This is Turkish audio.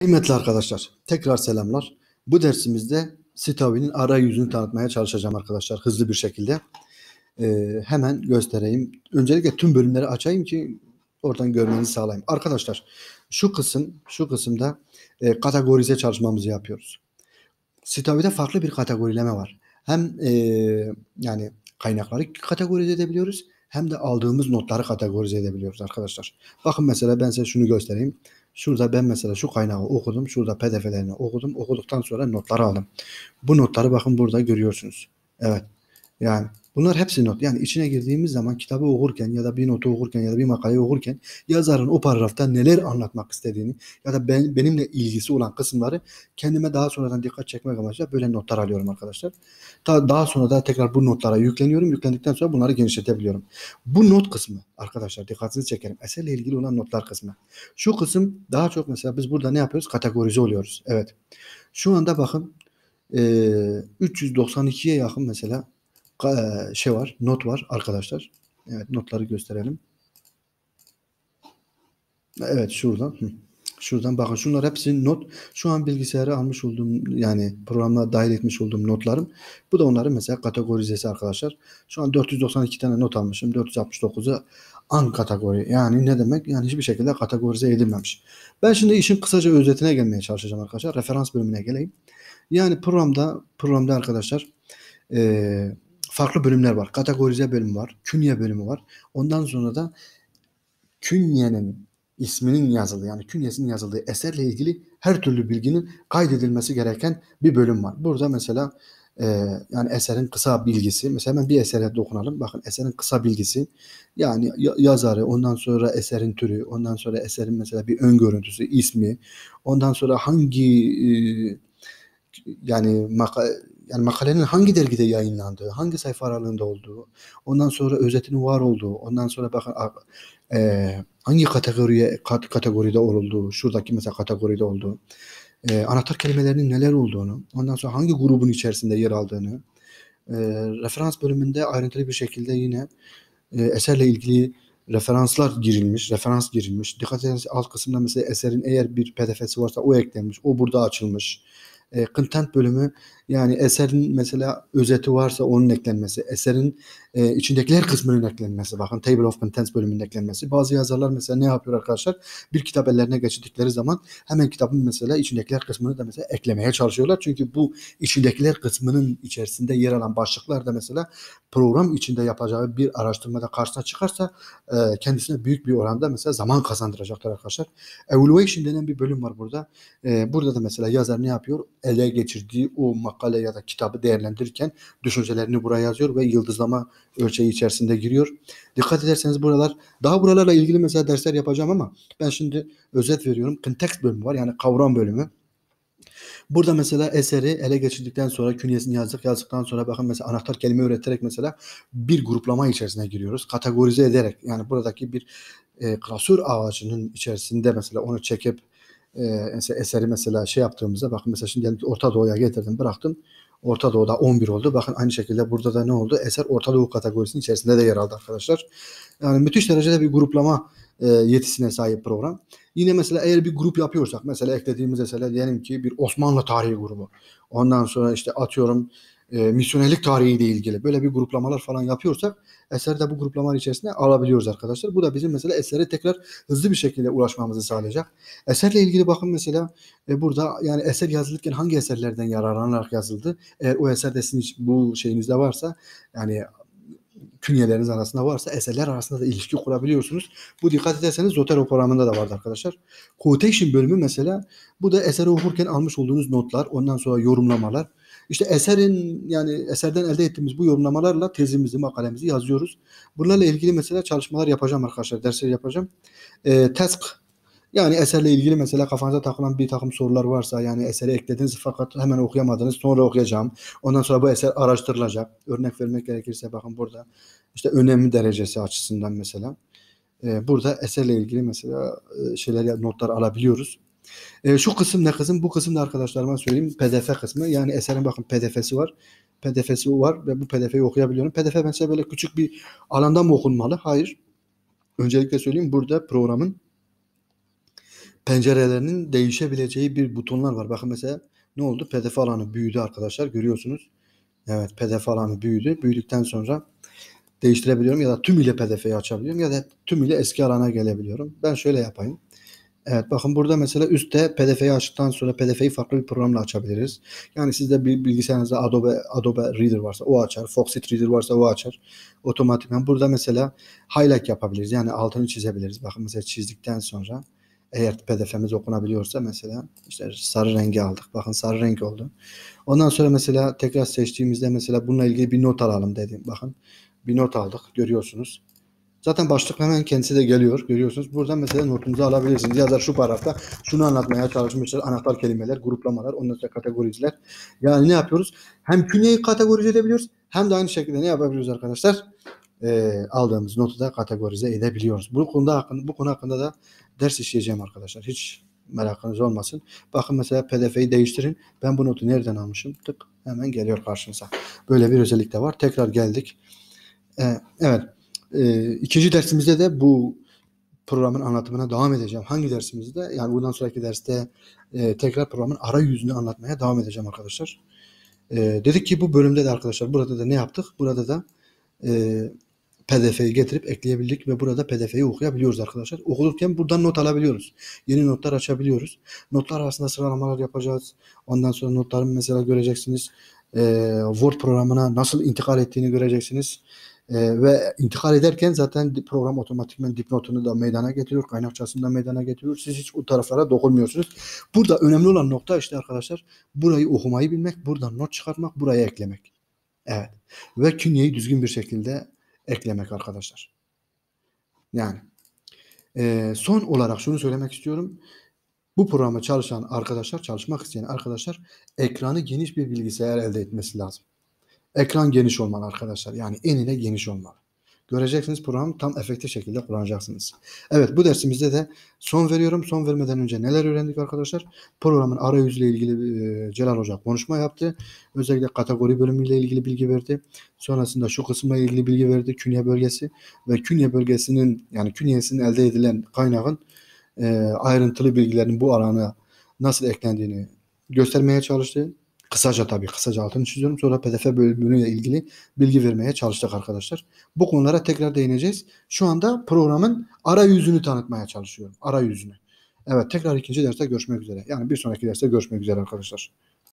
Kıymetli arkadaşlar, tekrar selamlar. Bu dersimizde Citavi'nin arayüzünü tanıtmaya çalışacağım arkadaşlar hızlı bir şekilde. Ee, hemen göstereyim. Öncelikle tüm bölümleri açayım ki oradan görmenizi sağlayayım. Arkadaşlar şu kısım, şu kısımda e, kategorize çalışmamızı yapıyoruz. Sitavi'de farklı bir kategorileme var. Hem e, yani kaynakları kategorize edebiliyoruz hem de aldığımız notları kategorize edebiliyoruz arkadaşlar. Bakın mesela ben size şunu göstereyim. Şurada ben mesela şu kaynağı okudum. Şurada pdf'lerini okudum. Okuduktan sonra notlar aldım. Bu notları bakın burada görüyorsunuz. Evet. Yani Bunlar hepsi not. Yani içine girdiğimiz zaman kitabı okurken ya da bir notu okurken ya da bir makaleyi okurken yazarın o paragrafta neler anlatmak istediğini ya da ben, benimle ilgisi olan kısımları kendime daha sonradan dikkat çekmek amacıyla böyle notlar alıyorum arkadaşlar. Daha, daha sonra da tekrar bu notlara yükleniyorum. Yüklendikten sonra bunları genişletebiliyorum. Bu not kısmı arkadaşlar dikkatinizi çekerim. Eserle ilgili olan notlar kısmı. Şu kısım daha çok mesela biz burada ne yapıyoruz? Kategorize oluyoruz. Evet. Şu anda bakın e, 392'ye yakın mesela e, şey var, not var arkadaşlar. Evet notları gösterelim. Evet şuradan. Şuradan bakın şunlar hepsi not. Şu an bilgisayara almış olduğum yani programa dahil etmiş olduğum notlarım. Bu da onların mesela kategorizesi arkadaşlar. Şu an 492 tane not almışım. 469'a an kategori. Yani ne demek? Yani hiçbir şekilde kategorize edilmemiş. Ben şimdi işin kısaca özetine gelmeye çalışacağım arkadaşlar. Referans bölümüne geleyim. Yani programda programda arkadaşlar ee, farklı bölümler var. Kategorize bölümü var. Künye bölümü var. Ondan sonra da künyenin isminin yazılı yani künyesinin yazıldığı eserle ilgili her türlü bilginin kaydedilmesi gereken bir bölüm var. Burada mesela e, yani eserin kısa bilgisi mesela hemen bir esere dokunalım. Bakın eserin kısa bilgisi yani yazarı ondan sonra eserin türü ondan sonra eserin mesela bir ön görüntüsü ismi ondan sonra hangi e, yani maka, yani makalenin hangi dergide yayınlandığı, hangi sayfa aralığında olduğu, ondan sonra özetinin var olduğu, ondan sonra bakın e, hangi kategoriye kat, kategoride olduğu, şuradaki mesela kategoride olduğu, e, anahtar kelimelerinin neler olduğunu, ondan sonra hangi grubun içerisinde yer aldığını, e, referans bölümünde ayrıntılı bir şekilde yine e, eserle ilgili referanslar girilmiş, referans girilmiş. Dikkat edin alt kısımda mesela eserin eğer bir pdf'si varsa o eklenmiş, o burada açılmış. E, content bölümü yani eserin mesela özeti varsa onun eklenmesi, eserin e, içindekiler kısmının eklenmesi, bakın Table of Contents bölümünün eklenmesi. Bazı yazarlar mesela ne yapıyor arkadaşlar? Bir kitap ellerine geçirdikleri zaman hemen kitabın mesela içindekiler kısmını da mesela eklemeye çalışıyorlar. Çünkü bu içindekiler kısmının içerisinde yer alan başlıklar da mesela program içinde yapacağı bir araştırmada karşısına çıkarsa e, kendisine büyük bir oranda mesela zaman kazandıracaklar arkadaşlar. Evaluation denen bir bölüm var burada. E, burada da mesela yazar ne yapıyor? Ele geçirdiği o mak makale ya da kitabı değerlendirirken düşüncelerini buraya yazıyor ve yıldızlama ölçeği içerisinde giriyor. Dikkat ederseniz buralar daha buralarla ilgili mesela dersler yapacağım ama ben şimdi özet veriyorum. Kontekst bölümü var yani kavram bölümü. Burada mesela eseri ele geçirdikten sonra künyesini yazdık yazdıktan sonra bakın mesela anahtar kelime üreterek mesela bir gruplama içerisine giriyoruz. Kategorize ederek yani buradaki bir e, klasör ağacının içerisinde mesela onu çekip e, eseri mesela şey yaptığımızda bakın mesela şimdi diyelim ki Orta Doğu'ya getirdim bıraktım. Orta Doğu'da 11 oldu. Bakın aynı şekilde burada da ne oldu? Eser Orta Doğu kategorisinin içerisinde de yer aldı arkadaşlar. Yani müthiş derecede bir gruplama e, yetisine sahip program. Yine mesela eğer bir grup yapıyorsak mesela eklediğimiz mesela diyelim ki bir Osmanlı tarihi grubu. Ondan sonra işte atıyorum e, misyonerlik tarihiyle ilgili böyle bir gruplamalar falan yapıyorsak eseri de bu gruplamalar içerisine alabiliyoruz arkadaşlar. Bu da bizim mesela esere tekrar hızlı bir şekilde ulaşmamızı sağlayacak. Eserle ilgili bakın mesela e, burada yani eser yazılırken hangi eserlerden yararlanarak yazıldı? Eğer o eser sizin bu şeyinizde varsa yani künyeleriniz arasında varsa eserler arasında da ilişki kurabiliyorsunuz. Bu dikkat ederseniz Zotero programında da vardı arkadaşlar. Quotation bölümü mesela bu da eseri okurken almış olduğunuz notlar, ondan sonra yorumlamalar, işte eserin yani eserden elde ettiğimiz bu yorumlamalarla tezimizi, makalemizi yazıyoruz. Bunlarla ilgili mesela çalışmalar yapacağım arkadaşlar. Dersleri yapacağım. E, ee, TESK yani eserle ilgili mesela kafanıza takılan bir takım sorular varsa yani eseri eklediniz fakat hemen okuyamadınız sonra okuyacağım. Ondan sonra bu eser araştırılacak. Örnek vermek gerekirse bakın burada işte önemli derecesi açısından mesela. Ee, burada eserle ilgili mesela e, şeyler notlar alabiliyoruz. E, şu kısım ne kısım? Bu kısım da arkadaşlarıma söyleyeyim. PDF kısmı. Yani eserin bakın PDF'si var. PDF'si var ve bu PDF'yi okuyabiliyorum. PDF mesela böyle küçük bir alanda mı okunmalı? Hayır. Öncelikle söyleyeyim burada programın pencerelerinin değişebileceği bir butonlar var. Bakın mesela ne oldu? PDF alanı büyüdü arkadaşlar. Görüyorsunuz. Evet PDF alanı büyüdü. Büyüdükten sonra değiştirebiliyorum ya da tümüyle PDF'yi açabiliyorum ya da tümüyle eski alana gelebiliyorum. Ben şöyle yapayım. Evet bakın burada mesela üstte PDF'yi açtıktan sonra PDF'yi farklı bir programla açabiliriz. Yani sizde bir bilgisayarınızda Adobe Adobe Reader varsa o açar. Foxit Reader varsa o açar. Otomatikman burada mesela highlight yapabiliriz. Yani altını çizebiliriz. Bakın mesela çizdikten sonra eğer PDF'miz okunabiliyorsa mesela işte sarı rengi aldık. Bakın sarı renk oldu. Ondan sonra mesela tekrar seçtiğimizde mesela bununla ilgili bir not alalım dedim. Bakın bir not aldık görüyorsunuz. Zaten başlık hemen kendisi de geliyor. Görüyorsunuz. Buradan mesela notunuzu alabilirsiniz. Yazar şu parafta şunu anlatmaya çalışmışlar. Anahtar kelimeler, gruplamalar, ondan sonra kategoriler. Yani ne yapıyoruz? Hem künyeyi kategorize edebiliyoruz hem de aynı şekilde ne yapabiliyoruz arkadaşlar? E, aldığımız notu da kategorize edebiliyoruz. Bu konuda hakkında, bu konu hakkında da ders işleyeceğim arkadaşlar. Hiç merakınız olmasın. Bakın mesela pdf'yi değiştirin. Ben bu notu nereden almışım? Tık hemen geliyor karşınıza. Böyle bir özellik de var. Tekrar geldik. E, evet. Ee, ikinci dersimizde de bu programın anlatımına devam edeceğim. Hangi dersimizde? Yani bundan sonraki derste e, tekrar programın ara yüzünü anlatmaya devam edeceğim arkadaşlar. E, dedik ki bu bölümde de arkadaşlar burada da ne yaptık? Burada da e, PDF'yi getirip ekleyebildik ve burada PDF'yi okuyabiliyoruz arkadaşlar. Okudukken buradan not alabiliyoruz. Yeni notlar açabiliyoruz. Notlar arasında sıralamalar yapacağız. Ondan sonra notların mesela göreceksiniz. E, Word programına nasıl intikal ettiğini göreceksiniz e, ve intikal ederken zaten program otomatikmen dipnotunu da meydana getiriyor, kaynakçasını da meydana getiriyor. Siz hiç o taraflara dokunmuyorsunuz. Burada önemli olan nokta işte arkadaşlar burayı okumayı bilmek, buradan not çıkartmak, buraya eklemek. Evet. Ve künyeyi düzgün bir şekilde eklemek arkadaşlar. Yani e, son olarak şunu söylemek istiyorum. Bu programa çalışan arkadaşlar, çalışmak isteyen arkadaşlar ekranı geniş bir bilgisayar elde etmesi lazım. Ekran geniş olmalı arkadaşlar. Yani enine geniş olmalı. Göreceksiniz programı tam efektif şekilde kullanacaksınız. Evet bu dersimizde de son veriyorum. Son vermeden önce neler öğrendik arkadaşlar? Programın arayüzüyle ilgili e, Celal Hoca konuşma yaptı. Özellikle kategori bölümüyle ilgili bilgi verdi. Sonrasında şu kısımla ilgili bilgi verdi. Künye bölgesi ve künye bölgesinin yani künyesinin elde edilen kaynağın e, ayrıntılı bilgilerin bu alana nasıl eklendiğini göstermeye çalıştı. Kısaca tabii kısaca altını çiziyorum. Sonra PDF bölümüyle ilgili bilgi vermeye çalıştık arkadaşlar. Bu konulara tekrar değineceğiz. Şu anda programın yüzünü tanıtmaya çalışıyorum. Ara yüzünü. Evet tekrar ikinci derste görüşmek üzere. Yani bir sonraki derste görüşmek üzere arkadaşlar.